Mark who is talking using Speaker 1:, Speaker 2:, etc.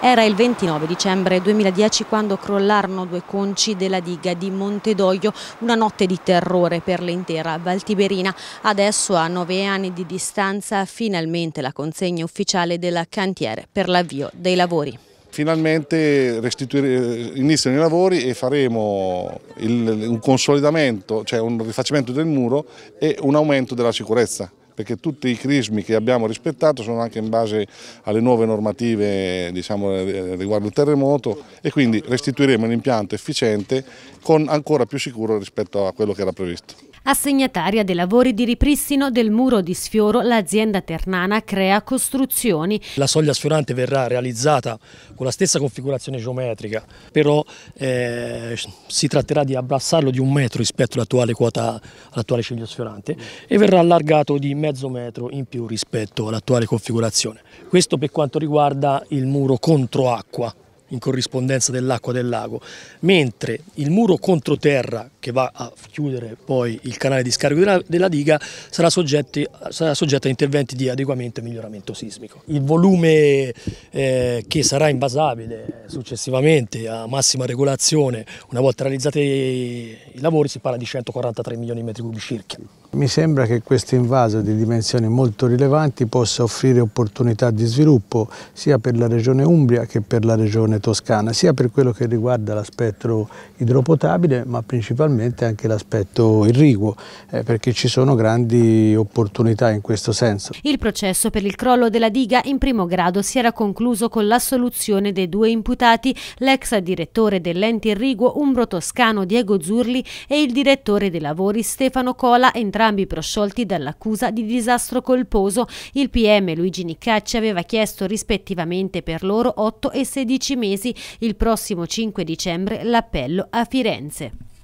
Speaker 1: Era il 29 dicembre 2010 quando crollarono due conci della diga di Montedoglio, una notte di terrore per l'intera Valtiberina. Adesso, a nove anni di distanza, finalmente la consegna ufficiale del cantiere per l'avvio dei lavori.
Speaker 2: Finalmente eh, iniziano i lavori e faremo il, un consolidamento, cioè un rifacimento del muro e un aumento della sicurezza perché tutti i crismi che abbiamo rispettato sono anche in base alle nuove normative diciamo, eh, riguardo il terremoto e quindi restituiremo un impianto efficiente con ancora più sicuro rispetto a quello che era previsto.
Speaker 1: Assegnataria dei lavori di ripristino del muro di sfioro, l'azienda ternana crea costruzioni.
Speaker 3: La soglia sfiorante verrà realizzata con la stessa configurazione geometrica, però eh, si tratterà di abbassarlo di un metro rispetto all'attuale quota, all'attuale ciglio sfiorante e verrà allargato di mezzo metro in più rispetto all'attuale configurazione. Questo per quanto riguarda il muro contro acqua in corrispondenza dell'acqua del lago, mentre il muro controterra che va a chiudere poi il canale di scarico della diga sarà, soggetti, sarà soggetto a interventi di adeguamento e miglioramento sismico. Il volume eh, che sarà invasabile successivamente a massima regolazione una volta realizzati i lavori si parla di 143 milioni di metri cubi circa.
Speaker 4: Mi sembra che questo invaso di dimensioni molto rilevanti possa offrire opportunità di sviluppo sia per la regione Umbria che per la regione Toscana, sia per quello che riguarda l'aspetto idropotabile ma principalmente anche l'aspetto irriguo, eh, perché ci sono grandi opportunità in questo senso.
Speaker 1: Il processo per il crollo della diga in primo grado si era concluso con l'assoluzione dei due imputati, l'ex direttore dell'ente irriguo Umbro Toscano Diego Zurli e il direttore dei lavori Stefano Cola, entrambi entrambi prosciolti dall'accusa di disastro colposo. Il PM Luigi Nicacci aveva chiesto rispettivamente per loro 8 e 16 mesi. Il prossimo 5 dicembre l'appello a Firenze.